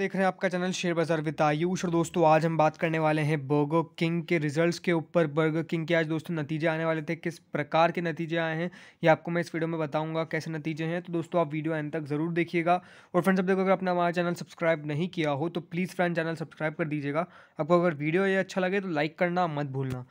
देख रहे हैं आपका channel share Bazaar with Ayush और दोस्तों आज हम बात करने वाले हैं बर्गर किंग के रिजल्ट्स के ऊपर बर्गर किंग के आज दोस्तों नतीजे आने वाले थे किस प्रकार के नतीजे आए हैं ये आपको मैं इस वीडियो में बताऊंगा कैसे नतीजे हैं तो दोस्तों आप वीडियो एंड तक ज़रूर देखिएगा और फ्रेंड्स अब देखो अगर अपना हमारा चैनल सब्सक्राइब नहीं किया हो तो प्लीज़ फ्रेंड चैनल सब्सक्राइब कर दीजिएगा आपको अगर वीडियो ये अच्छा लगे तो लाइक करना मत भूलना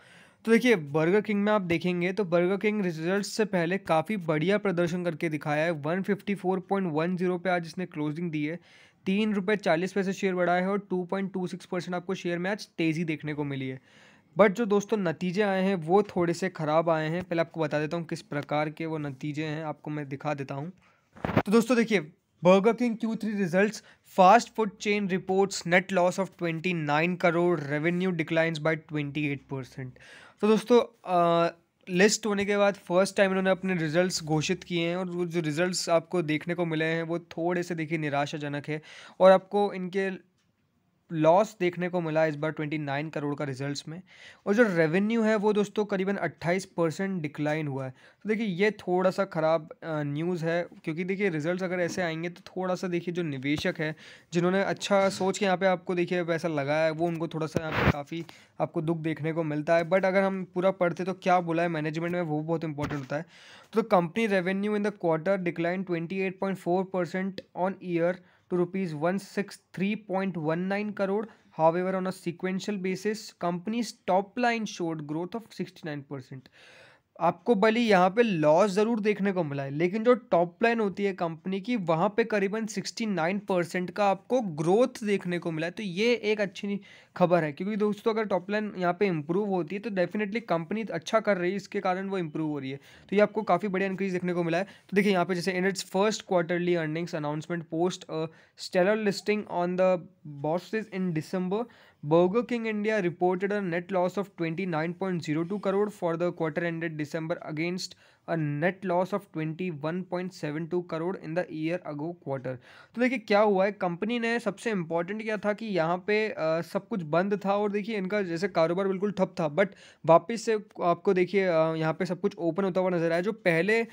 तो देखिए बर्गर किंग में आप देखेंगे तो बर्गर किंग रिजल्ट से पहले काफ़ी बढ़िया प्रदर्शन करके दिखाया है 154.10 पे आज इसने क्लोजिंग दी है तीन रुपये चालीस पैसे शेयर बढ़ा है और two point two six percent आपको शेयर में आज तेज़ी देखने को मिली है बट जो दोस्तों नतीजे आए हैं वो थोड़े से ख़राब आए हैं पहले आपको बता देता हूँ किस प्रकार के वो नतीजे हैं आपको मैं दिखा देता हूँ तो दोस्तों देखिए Burger King Q three result fast food chain reports net loss of twenty nine crore revenue declines by twenty eight percent तो दोस्तों आ, लिस्ट होने के बाद फर्स्ट टाइम इन्होंने अपने रिजल्ट्स घोषित किए हैं और वो जो रिजल्ट्स आपको देखने को मिले हैं वो थोड़े से देखिए निराशाजनक है और आपको इनके लॉस देखने को मिला इस बार 29 करोड़ का रिजल्ट्स में और जो रेवेन्यू है वो दोस्तों करीबन 28 परसेंट डिक्लाइन हुआ है तो देखिए ये थोड़ा सा ख़राब न्यूज़ है क्योंकि देखिए रिजल्ट्स अगर ऐसे आएंगे तो थोड़ा सा देखिए जो निवेशक है जिन्होंने अच्छा सोच के यहाँ पे आपको देखिए पैसा लगाया है वो उनको थोड़ा सा यहाँ पर काफ़ी आपको दुख देखने को मिलता है बट अगर हम पूरा पढ़ते तो क्या बोला है मैनेजमेंट में वो बहुत इंपॉर्टेंट होता है तो company revenue in the quarter decline twenty on year to rupees one one six three point nine crore. However, on a sequential basis, company's top line showed growth of sixty nine percent. आपको भले यहाँ पे loss ज़रूर देखने को मिला है लेकिन जो टॉप लाइन होती है कंपनी की वहाँ पे करीबन 69 परसेंट का आपको ग्रोथ देखने को मिला है तो ये एक अच्छी खबर है क्योंकि दोस्तों अगर टॉप लाइन यहाँ पे इम्प्रूव होती है तो डेफिनेटली कंपनी अच्छा कर रही है इसके कारण वो इम्प्रूव हो रही है तो ये आपको काफ़ी बढ़िया इंक्रीज देखने को मिला है तो देखिए यहाँ पर जैसे in its first quarterly earnings announcement post stellar listing on the bourses in December Burger King India reported a net loss of 29.02 crore for the quarter ended December against a net loss of 21.72 crore in the year ago quarter तो देखिए क्या हुआ है company ने सबसे important क्या था कि यहाँ पे आ, सब कुछ बंद था और देखिए इनका जैसे कारोबार बिल्कुल ठप था बट वापस से आपको देखिए यहाँ पे सब कुछ ओपन होता हुआ नज़र आया जो पहले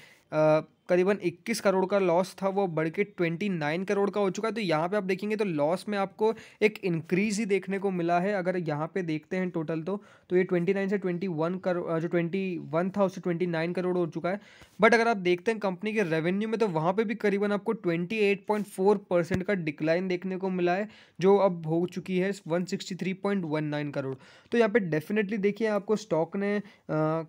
करीबन 21 करोड़ का लॉस था वो बढ़ के ट्वेंटी करोड़ का हो चुका है तो यहाँ पे आप देखेंगे तो लॉस में आपको एक इंक्रीज ही देखने को मिला है अगर यहाँ पे देखते हैं टोटल तो तो ये 29 से 21 करोड़ जो 21 था उससे 29 करोड़ हो चुका है बट अगर आप देखते हैं कंपनी के रेवेन्यू में तो वहाँ पे भी करीबन आपको ट्वेंटी परसेंट का डिक्लाइन देखने को मिला है जो अब हो चुकी है वन करोड़ तो यहाँ पर डेफिनेटली देखिए आपको स्टॉक ने आ,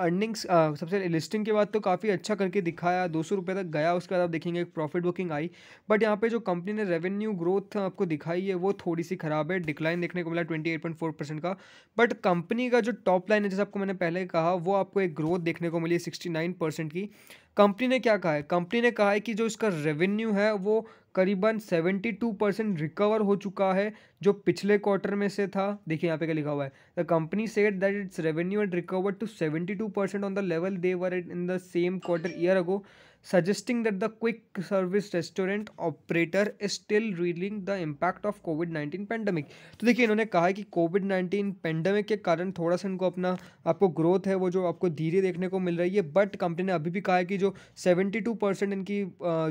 अर्निंग्स uh, सबसे लिस्टिंग के बाद तो काफ़ी अच्छा करके दिखाया दो सौ रुपये तक गया उसके बाद आप देखेंगे एक प्रॉफिट बुकिंग आई बट यहाँ पे जो कंपनी ने रेवेन्यू ग्रोथ आपको दिखाई है वो थोड़ी सी खराब है डिक्लाइन देखने को मिला twenty eight point four percent का बट कंपनी का जो टॉप लाइन है जैसे आपको मैंने पहले कहा वो आपको एक ग्रोथ देखने को मिली सिक्सटी नाइन परसेंट की कंपनी ने क्या कहा है कंपनी ने कहा है कि जो इसका रेवेन्यू है वो करीबन 72 परसेंट रिकवर हो चुका है जो पिछले क्वार्टर में से था देखिए यहाँ पे क्या लिखा हुआ है the company set that its revenue and recover to 72 percent on the level they were in the same quarter year ago suggesting that the quick service restaurant operator is still reeling the impact of covid nineteen pandemic तो देखिए इन्होंने कहा है कि Covid nineteen pandemic के कारण थोड़ा सा इनको अपना आपको ग्रोथ है वो जो आपको धीरे देखने को मिल रही है बट कंपनी ने अभी भी कहा है कि जो सेवेंटी टू परसेंट इनकी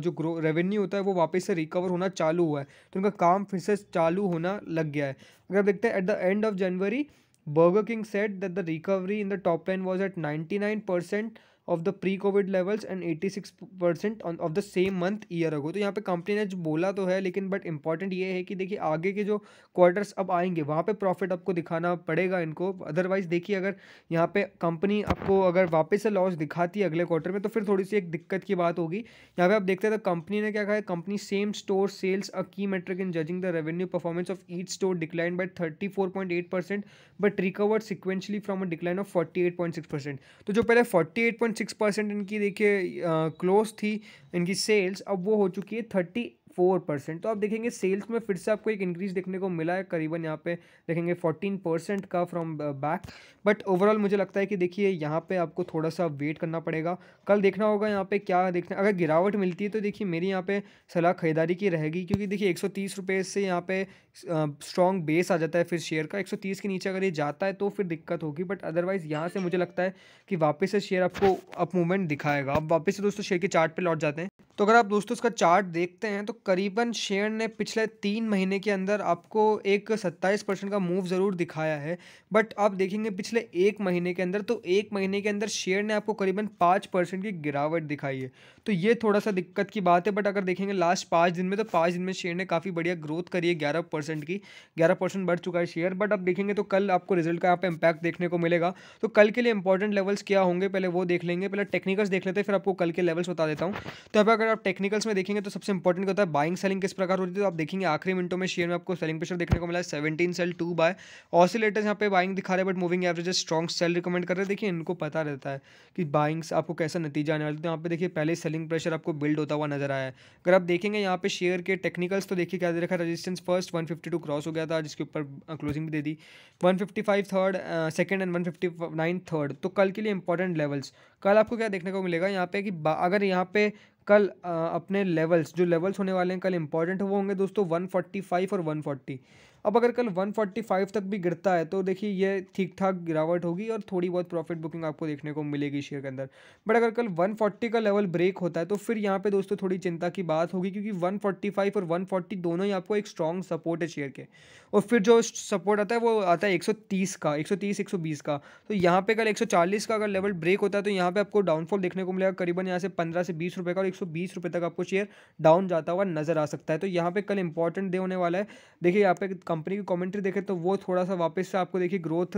जो ग्रो रेवेन्यू होता है वो वापस से रिकवर होना चालू हुआ है तो इनका काम फिर से चालू होना लग गया है अगर आप देखते हैं at the end of January Burger King the recovery in the top ten was at ninety nine percent of the pre covid levels and 86 percent of the same month year ago तो यहाँ पे company ने जो बोला तो है लेकिन but important ये है कि देखिए आगे के जो क्वार्टर्स अब आएंगे वहाँ पे प्रॉफिट आपको दिखाना पड़ेगा इनको अदरवाइज देखिए अगर यहाँ पे कंपनी आपको अगर वापस से लॉस दिखाती है अगले क्वार्टर में तो फिर थोड़ी सी एक दिक्कत की बात होगी यहाँ पे आप देखते हैं तो कंपनी ने क्या कहा है company same store sales a key metric in judging the revenue performance of each store decline by thirty four point eight percent but recover sequentially from a decline of forty eight point six percent तो जो पहले forty eight point six percent इनकी देखिए close थी इनकी sales अब वो हो चुकी है थर्टी फोर परसेंट तो आप देखेंगे सेल्स में फिर से आपको एक इंक्रीज देखने को मिला है करीबन यहाँ पे देखेंगे फोर्टीन परसेंट का फ्रॉम बैक बट ओवरऑल मुझे लगता है कि देखिए यहाँ पे आपको थोड़ा सा वेट करना पड़ेगा कल देखना होगा यहाँ पे क्या देखना अगर गिरावट मिलती है तो देखिए मेरी यहाँ पे सलाह खरीदारी की रहेगी क्योंकि देखिए एक से यहाँ पे स्ट्रॉन्ग uh, बेस आ जाता है फिर शेयर का एक के नीचे अगर ये जाता है तो फिर दिक्कत होगी बट अदरवाइज़ यहाँ से मुझे लगता है कि वापस से शेयर आपको अप मूवमेंट दिखाएगा अब वापस से दोस्तों शेयर के चार्ट लौट जाते हैं तो अगर आप दोस्तों इसका चार्ट देखते हैं तो करीबन शेयर ने पिछले तीन महीने के अंदर आपको एक सत्ताईस परसेंट का मूव ज़रूर दिखाया है बट आप देखेंगे पिछले एक महीने के अंदर तो एक महीने के अंदर शेयर ने आपको करीबन पाँच परसेंट की गिरावट दिखाई है तो ये थोड़ा सा दिक्कत की बात है बट अगर देखेंगे लास्ट पाँच दिन में तो पाँच दिन में शेयर ने काफ़ी बढ़िया ग्रोथ करी है ग्यारह परसेंट की ग्यारह परसेंट बढ़ चुका है शेयर बट आप देखेंगे तो कल आपको रिजल्ट का यहाँ पर इम्पैक्ट देखने को मिलेगा तो कल के लिए इंपॉर्टेंट लेवल्स क्या होंगे पहले वो देख लेंगे पहले टेक्निकल्स देख लेते हैं फिर आपको कल के लेवल्स बता देता हूँ तो अब अगर आप टेक्निकल्स में देखेंगे तो सबसे इंपॉर्टेंट होता है बाइंग सेलिंग किस प्रकार होती है तो आप देखेंगे आखिरी मिनटों में शेयर में आपको सेलिंग प्रेशर देखने को मिला है seventeen sell to buy oscillators यहाँ पे बाइंग दिखा रहे हैं but moving average strong sell recommend कर रहे हैं देखिए इनको पता रहता है कि बाइंग्स आपको कैसा नतीजा आने वाला तो यहाँ पे देखिए पहले सेलिंग प्रेशर आपको बिल्ड होता हुआ नजर आया है अगर आप देखेंगे यहाँ पे शेयर के टेक्निकल्स तो देखिए क्या दे रखा रजिस्टेंस फर्स्ट वन क्रॉस हो गया था जिसके ऊपर क्लोजिंग भी दे दी one third second and one third तो कल के लिए इंपॉर्टेंट लेवल्स कल आपको क्या देखने को मिलेगा यहाँ पे कि अगर यहाँ पे कल अपने लेवल्स जो लेवल्स होने वाले हैं कल इंपॉर्टेंट वो होंगे दोस्तों 145 और 140 अब अगर कल 145 तक भी गिरता है तो देखिए ये ठीक ठाक गिरावट होगी और थोड़ी बहुत प्रॉफिट बुकिंग आपको देखने को मिलेगी शेयर के अंदर बट अगर कल 140 का लेवल ब्रेक होता है तो फिर यहाँ पे दोस्तों थोड़ी चिंता की बात होगी क्योंकि 145 और 140 दोनों ही आपको एक स्ट्रॉन्ग सपोर्ट है शेयर के और फिर जो सपोर्ट आता है वो आता है एक का एक सौ का तो यहाँ पर कल एक का अगर लेवल ब्रेक होता है तो यहाँ पर आपको डाउनफॉल देखने को मिलेगा करीबन यहाँ से पंद्रह से बीस रुपये का और एक तक आपको शेयर डाउन जाता हुआ नजर आ सकता है तो यहाँ पर कल इंपॉर्टेंट डे होने वाला है देखिए यहाँ पे कंपनी की कॉमेंट्री देखें तो वो थोड़ा सा वापस से आपको देखिए ग्रोथ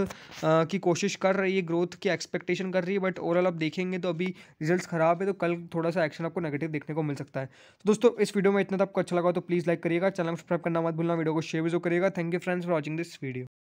की कोशिश कर रही है ग्रोथ की एक्सपेक्टेशन कर रही है बट ओवरऑल आप देखेंगे तो अभी रिजल्ट खराब है तो कल थोड़ा सा एक्शन आपको नेगेटिव देखने को मिल सकता है तो दोस्तों इस वीडियो में इतना तो आपको अच्छा लगा तो प्लीज़ लाइक करिएगा चैनल सब्सक्राइब करना मत भूलना वीडियो को शेयर भी जो करिएगा thank you friends for watching this video